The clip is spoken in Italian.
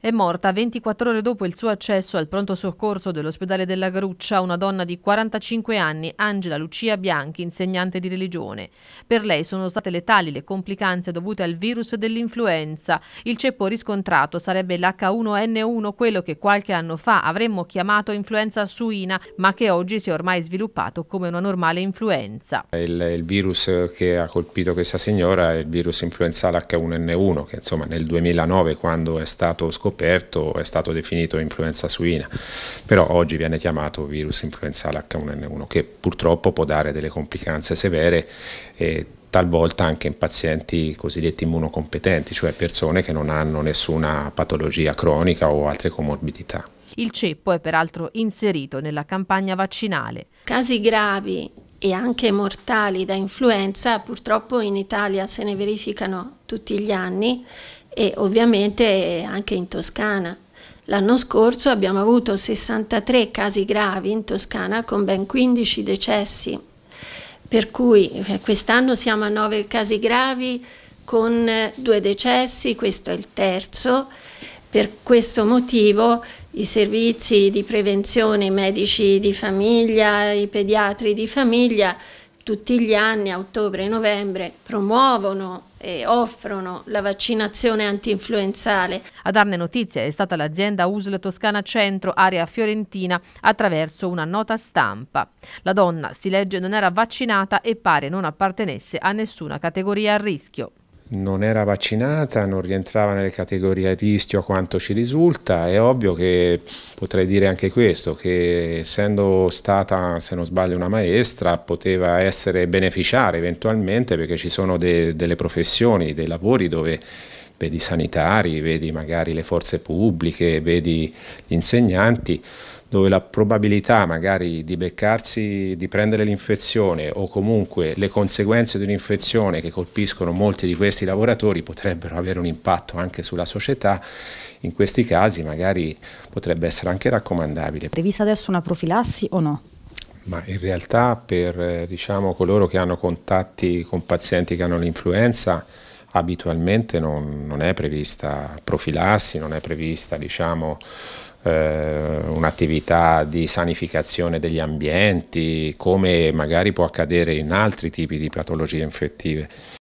È morta 24 ore dopo il suo accesso al pronto soccorso dell'ospedale della Gruccia una donna di 45 anni, Angela Lucia Bianchi, insegnante di religione. Per lei sono state letali le complicanze dovute al virus dell'influenza. Il ceppo riscontrato sarebbe l'H1N1, quello che qualche anno fa avremmo chiamato influenza suina, ma che oggi si è ormai sviluppato come una normale influenza. Il, il virus che ha colpito questa signora è il virus influenzale H1N1, che insomma nel 2009 quando è stato scoperto scoperto è stato definito influenza suina, però oggi viene chiamato virus influenzale H1N1 che purtroppo può dare delle complicanze severe e talvolta anche in pazienti cosiddetti immunocompetenti, cioè persone che non hanno nessuna patologia cronica o altre comorbidità. Il ceppo è peraltro inserito nella campagna vaccinale. Casi gravi e anche mortali da influenza purtroppo in Italia se ne verificano tutti gli anni e ovviamente anche in Toscana. L'anno scorso abbiamo avuto 63 casi gravi in Toscana con ben 15 decessi, per cui eh, quest'anno siamo a 9 casi gravi con 2 decessi, questo è il terzo. Per questo motivo i servizi di prevenzione, i medici di famiglia, i pediatri di famiglia tutti gli anni a ottobre e novembre promuovono e offrono la vaccinazione antinfluenzale. A darne notizia è stata l'azienda USL Toscana Centro, area fiorentina, attraverso una nota stampa. La donna, si legge, non era vaccinata e pare non appartenesse a nessuna categoria a rischio non era vaccinata, non rientrava nelle categorie a rischio a quanto ci risulta, è ovvio che potrei dire anche questo, che essendo stata, se non sbaglio, una maestra, poteva essere beneficiaria eventualmente perché ci sono de delle professioni, dei lavori dove vedi i sanitari, vedi magari le forze pubbliche, vedi gli insegnanti, dove la probabilità magari di beccarsi, di prendere l'infezione o comunque le conseguenze di un'infezione che colpiscono molti di questi lavoratori potrebbero avere un impatto anche sulla società, in questi casi magari potrebbe essere anche raccomandabile. Prevista adesso una profilassi o no? Ma in realtà per eh, diciamo, coloro che hanno contatti con pazienti che hanno l'influenza abitualmente non, non è prevista profilassi, non è prevista diciamo, eh, un'attività di sanificazione degli ambienti, come magari può accadere in altri tipi di patologie infettive.